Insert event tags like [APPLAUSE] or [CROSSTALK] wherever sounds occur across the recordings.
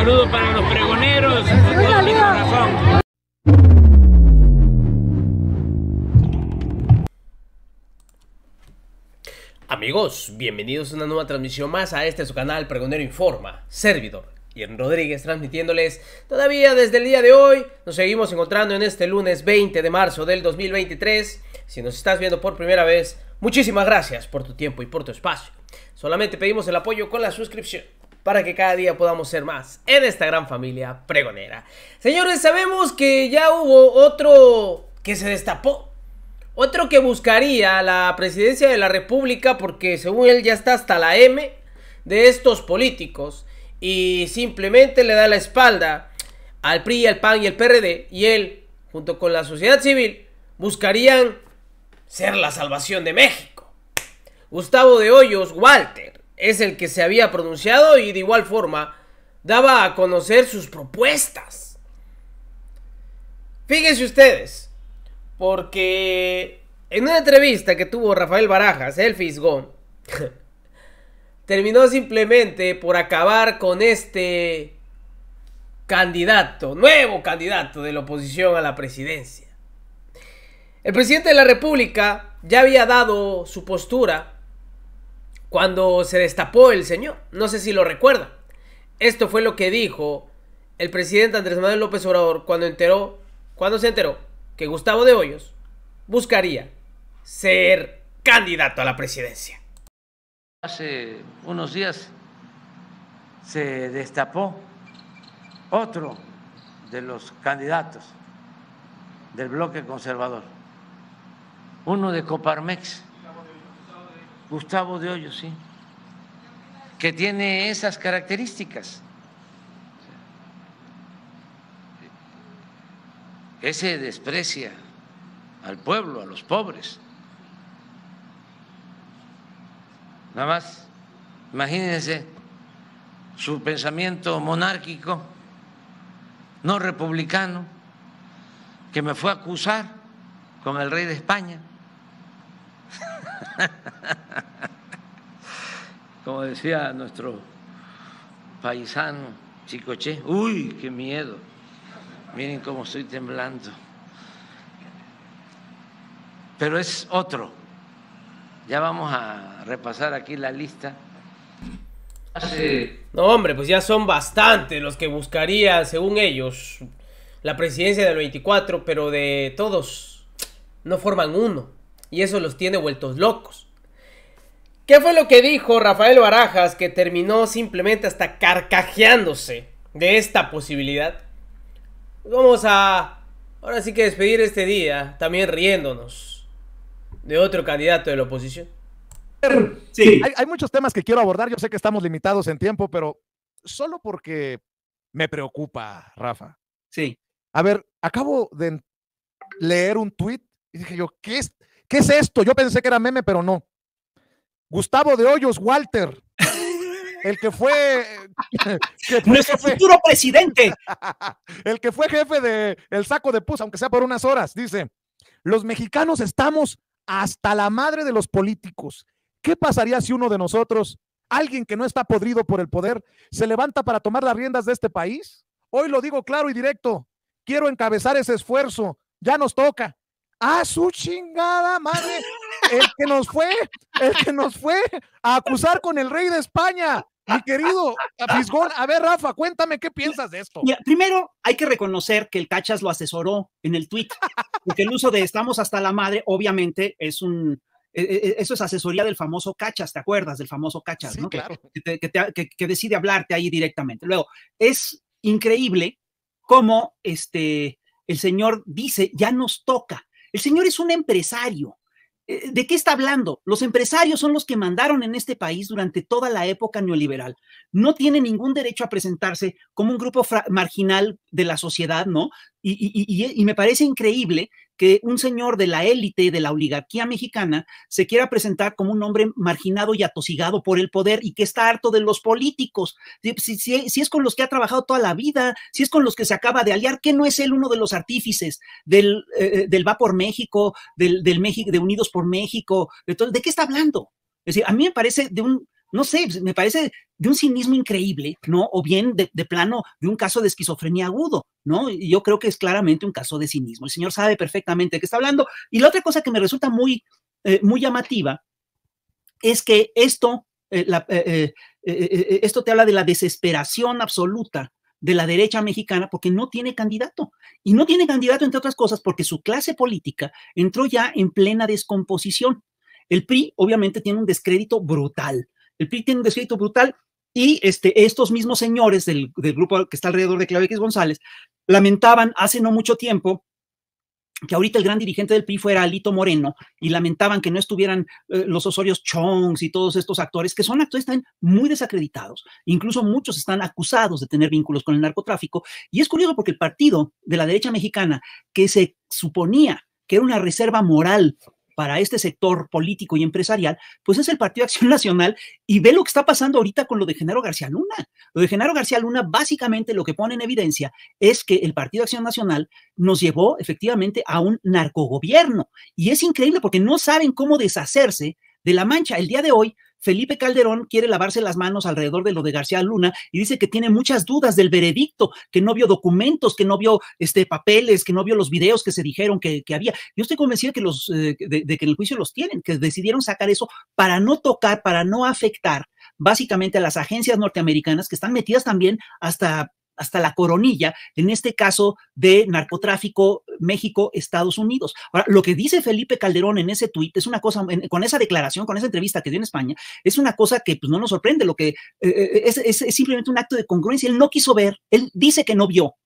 Saludos para los pregoneros mi corazón. Amigos, bienvenidos a una nueva transmisión más a este su canal Pregonero Informa, servidor y en Rodríguez transmitiéndoles todavía desde el día de hoy. Nos seguimos encontrando en este lunes 20 de marzo del 2023. Si nos estás viendo por primera vez, muchísimas gracias por tu tiempo y por tu espacio. Solamente pedimos el apoyo con la suscripción para que cada día podamos ser más en esta gran familia pregonera. Señores, sabemos que ya hubo otro que se destapó. Otro que buscaría la presidencia de la República porque según él ya está hasta la M de estos políticos y simplemente le da la espalda al PRI, al PAN y al PRD y él, junto con la sociedad civil, buscarían ser la salvación de México. Gustavo de Hoyos Walter es el que se había pronunciado y de igual forma daba a conocer sus propuestas. Fíjense ustedes, porque en una entrevista que tuvo Rafael Barajas, el Fisgón, [LAUGHS] terminó simplemente por acabar con este candidato, nuevo candidato de la oposición a la presidencia. El presidente de la República ya había dado su postura cuando se destapó el señor. No sé si lo recuerda. Esto fue lo que dijo el presidente Andrés Manuel López Obrador cuando enteró, cuando se enteró que Gustavo de Hoyos buscaría ser candidato a la presidencia. Hace unos días se destapó otro de los candidatos del bloque conservador, uno de Coparmex Gustavo de Hoyos, sí, que tiene esas características. Ese desprecia al pueblo, a los pobres. Nada más, imagínense su pensamiento monárquico, no republicano, que me fue a acusar con el rey de España [LAUGHS] Como decía nuestro paisano Chicoche, uy, qué miedo. Miren cómo estoy temblando. Pero es otro. Ya vamos a repasar aquí la lista. No, hombre, pues ya son bastantes los que buscaría según ellos, la presidencia del 24, pero de todos no forman uno y eso los tiene vueltos locos. ¿Qué fue lo que dijo Rafael Barajas que terminó simplemente hasta carcajeándose de esta posibilidad? Vamos a ahora sí que despedir este día también riéndonos de otro candidato de la oposición. Sí, hay, muchos temas que quiero abordar, yo sé que estamos limitados en tiempo, pero solo porque me preocupa, Rafa. Sí. A ver, acabo de leer un tuit y dije yo, ¿qué es ¿Qué es esto? Yo pensé que era meme, pero no. Gustavo de Hoyos, Walter. El que fue. Eh, [LAUGHS] Nuestro futuro presidente. [LAUGHS] el que fue jefe de El Saco de Pus, aunque sea por unas horas, dice: Los mexicanos estamos hasta la madre de los políticos. ¿Qué pasaría si uno de nosotros, alguien que no está podrido por el poder, se levanta para tomar las riendas de este país? Hoy lo digo claro y directo. Quiero encabezar ese esfuerzo. Ya nos toca a su chingada madre, el que nos fue, el que nos fue a acusar con el rey de España. Mi querido Fisgón, a ver, Rafa, cuéntame qué piensas de esto. primero, hay que reconocer que el Cachas lo asesoró en el tweet, porque el uso de estamos hasta la madre, obviamente, es un. E, e, e, eso es asesoría del famoso Cachas, ¿te acuerdas? Del famoso Cachas, ¿no? Claro. Que, que, decide hablarte ahí directamente. Luego, es increíble cómo este, el señor dice, ya nos toca. El señor es un empresario. Eh, ¿De qué está hablando? Los empresarios son los que mandaron en este país durante toda la época neoliberal. No tiene ningún derecho a presentarse como un grupo marginal de la sociedad, ¿no? Y, y, me parece increíble que un señor de la élite, de la oligarquía mexicana, se quiera presentar como un hombre marginado y atosigado por el poder y que está harto de los políticos. Si, es con los que ha trabajado toda la vida, si es con los que se acaba de aliar, que no es él uno de los artífices del, eh, Va por México, del, México, de Unidos por México? De, ¿de qué está hablando? Es decir, a mí me parece de un, no sé, pues, me parece de un cinismo increíble, ¿no? O bien de, plano de un caso de esquizofrenia agudo, ¿no? Y yo creo que es claramente un caso de cinismo. El señor sabe perfectamente de qué está hablando. Y la otra cosa que me resulta muy, eh, muy llamativa es que esto, eh, eh, esto te habla de la desesperación absoluta de la derecha mexicana porque no tiene candidato. Y no tiene candidato, entre otras cosas, porque su clase política entró ya en plena descomposición. El PRI obviamente tiene un descrédito brutal el PRI tiene un descrédito brutal y este, estos mismos señores del, grupo que está alrededor de Claudio X González lamentaban hace no mucho tiempo que ahorita el gran dirigente del PRI fuera Alito Moreno y lamentaban que no estuvieran eh, los Osorios Chongs y todos estos actores, que son actores están muy desacreditados. Incluso muchos están acusados de tener vínculos con el narcotráfico. Y es curioso porque el partido de la derecha mexicana, que se suponía que era una reserva moral para este sector político y empresarial, pues es el Partido Acción Nacional y ve lo que está pasando ahorita con lo de Genaro García Luna. Lo de Genaro García Luna básicamente lo que pone en evidencia es que el Partido Acción Nacional nos llevó efectivamente a un narcogobierno y es increíble porque no saben cómo deshacerse de la mancha. El día de hoy Felipe Calderón quiere lavarse las manos alrededor de lo de García Luna y dice que tiene muchas dudas del veredicto, que no vio documentos, que no vio este, papeles, que no vio los videos que se dijeron que, había. Yo estoy convencido que los, eh, de, de que en el juicio los tienen, que decidieron sacar eso para no tocar, para no afectar básicamente a las agencias norteamericanas que están metidas también hasta hasta la coronilla, en este caso de narcotráfico México-Estados Unidos. Ahora, lo que dice Felipe Calderón en ese tuit es una cosa, con esa declaración, con esa entrevista que dio en España, es una cosa que pues, no nos sorprende, lo que eh, eh, es, simplemente un acto de congruencia. Él no quiso ver, él dice que no vio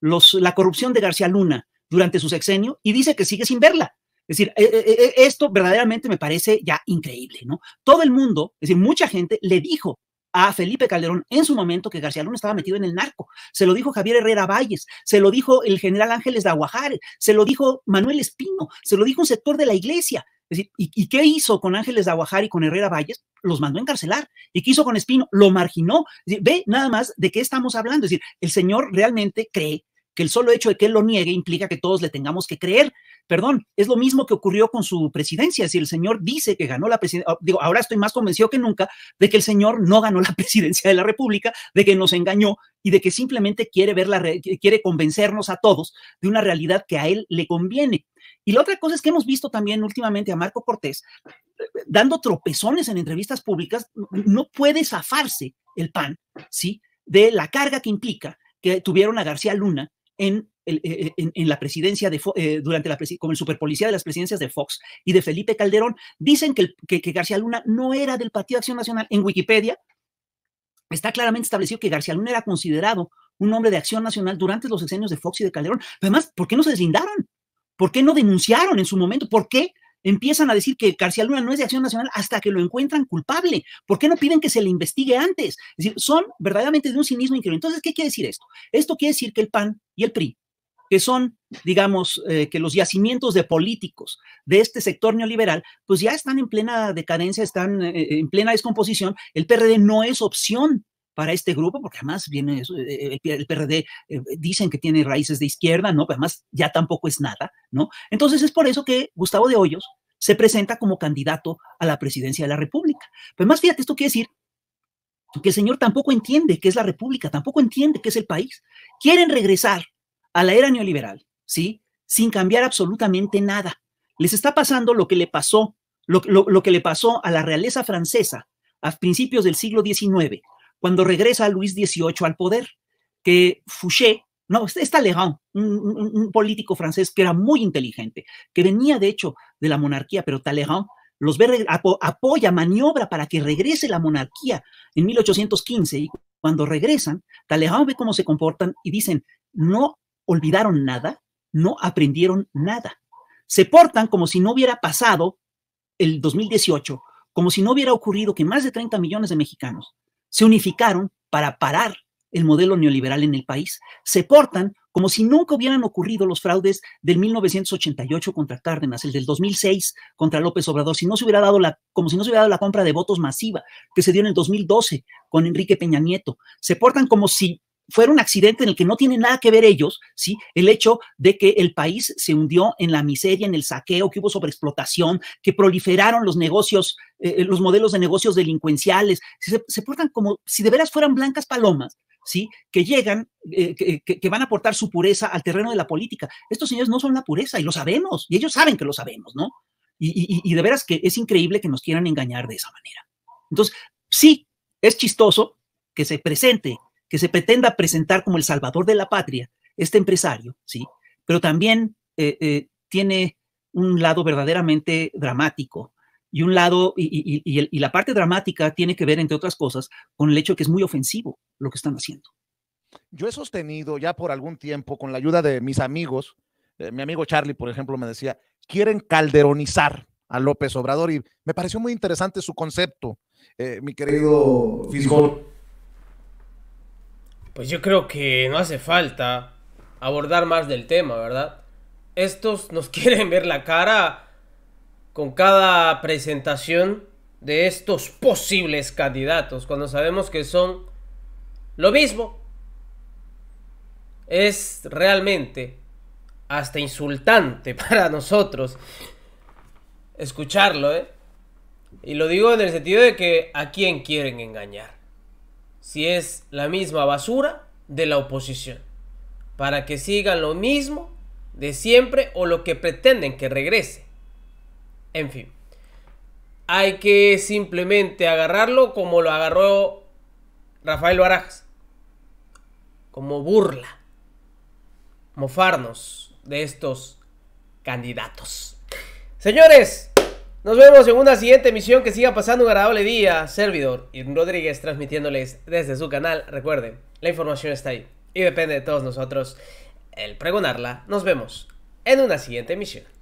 los, la corrupción de García Luna durante su sexenio y dice que sigue sin verla. Es decir, eh, esto verdaderamente me parece ya increíble, ¿no? Todo el mundo, es decir, mucha gente le dijo a Felipe Calderón en su momento que García Luna estaba metido en el narco. Se lo dijo Javier Herrera Valles, se lo dijo el general Ángeles de Aguajar, se lo dijo Manuel Espino, se lo dijo un sector de la iglesia. decir, ¿y, qué hizo con Ángeles de Aguajar y con Herrera Valles? Los mandó a encarcelar. ¿Y qué hizo con Espino? Lo marginó. ve nada más de qué estamos hablando. Es decir, el señor realmente cree que el solo hecho de que él lo niegue implica que todos le tengamos que creer. Perdón, es lo mismo que ocurrió con su presidencia. Si el señor dice que ganó la presidencia, ah, digo, ahora estoy más convencido que nunca de que el señor no ganó la [LAUGHS] presidencia de la República, de que nos engañó y de que simplemente quiere ver la quiere convencernos a todos de una realidad que a él le conviene. Y la otra cosa es que hemos visto también últimamente a Marco Cortés eh, dando tropezones en entrevistas públicas, no puede zafarse el PAN, ¿sí? De la carga que implica que tuvieron a García Luna eh, en, la presidencia de eh, durante la como el superpolicía de las presidencias de Fox y de Felipe Calderón, dicen que, que, García Luna no era del Partido de Acción Nacional. En Wikipedia está claramente establecido que García Luna era considerado un hombre de acción nacional durante los sexenios de Fox y de Calderón. además, ¿por qué no se deslindaron? ¿Por qué no denunciaron en su momento? ¿Por qué empiezan a decir que García Luna no es de Acción Nacional hasta que lo encuentran culpable. ¿Por qué no piden que se le investigue antes? Es decir, son verdaderamente de un cinismo increíble. Entonces, ¿qué quiere decir esto? Esto quiere decir que el PAN y el PRI, que son, digamos, eh, que los yacimientos de políticos de este sector neoliberal, pues ya están en plena decadencia, están eh, eh, en plena descomposición. El PRD no es opción para este grupo, porque además viene el PRD, dicen que tiene raíces de izquierda, ¿no? Pero además ya tampoco es nada, ¿no? Entonces es por eso que Gustavo de Hoyos se presenta como candidato a la presidencia de la República. Pero más fíjate, esto quiere decir que el señor tampoco entiende qué es la República, tampoco entiende qué es el país. Quieren regresar a la era neoliberal, ¿sí? Sin cambiar absolutamente nada. Les está pasando lo que le pasó, lo, lo que le pasó a la realeza francesa a principios del siglo XIX, cuando regresa Luis XVIII al poder, que Fouché, no, es Talleyrand, un, político francés que era muy inteligente, que venía de hecho de la monarquía, pero Talleyrand los ve, apoya, maniobra para que regrese la monarquía en 1815. Y cuando regresan, Talleyrand ve cómo se comportan y dicen, no olvidaron nada, no aprendieron nada. Se portan como si no hubiera pasado el 2018, como si no hubiera ocurrido que más de 30 millones de mexicanos se unificaron para parar el modelo neoliberal en el país. Se portan como si nunca hubieran ocurrido los fraudes del 1988 contra Cárdenas, el del 2006 contra López Obrador, si no se hubiera dado la, como si no se hubiera dado la compra de votos masiva que se dio en el 2012 con Enrique Peña Nieto. Se portan como si fuera un accidente en el que no tienen nada que ver ellos, ¿sí? El hecho de que el país se hundió en la miseria, en el saqueo, que hubo sobreexplotación, que proliferaron los negocios, eh, eh, los modelos de negocios delincuenciales, se portan como si de veras fueran blancas palomas ¿sí? que llegan, eh, que, van a aportar su pureza al terreno de la política. Estos señores no son la pureza y lo sabemos, y ellos saben que lo sabemos, ¿no? Y, de veras que es increíble que nos quieran engañar de esa manera. Entonces, sí, es chistoso que se presente, que se pretenda presentar como el salvador de la patria este empresario, ¿sí? Pero también eh, eh, tiene un lado verdaderamente dramático y un lado, y, la parte dramática tiene que ver, entre otras cosas, con el hecho que es muy ofensivo lo que están haciendo. Yo he sostenido ya por algún tiempo, con la ayuda de mis amigos, eh, mi amigo Charlie, por ejemplo, me decía, quieren calderonizar a López Obrador y me pareció muy interesante su concepto, eh, mi querido Fisgol. Pues yo creo que no hace falta abordar más del tema, ¿verdad? Estos nos [LAUGHS] quieren ver la cara con cada presentación de estos posibles candidatos, cuando sabemos que son lo mismo. Es realmente hasta insultante [LAUGHS] para nosotros escucharlo, ¿eh? Y lo digo en el sentido de que a quién quieren engañar. Si es la misma basura de la oposición. Para que sigan lo mismo de siempre o lo que pretenden que regrese. En fin. Hay que simplemente agarrarlo como lo agarró Rafael Barajas. Como burla. Mofarnos de estos candidatos. Señores, nos vemos en una siguiente emisión. Que siga pasando un agradable día. Servidor y Rodríguez transmitiéndoles desde su canal. Recuerden, la información está ahí. Y depende de todos nosotros el pregonarla. Nos vemos en una siguiente emisión.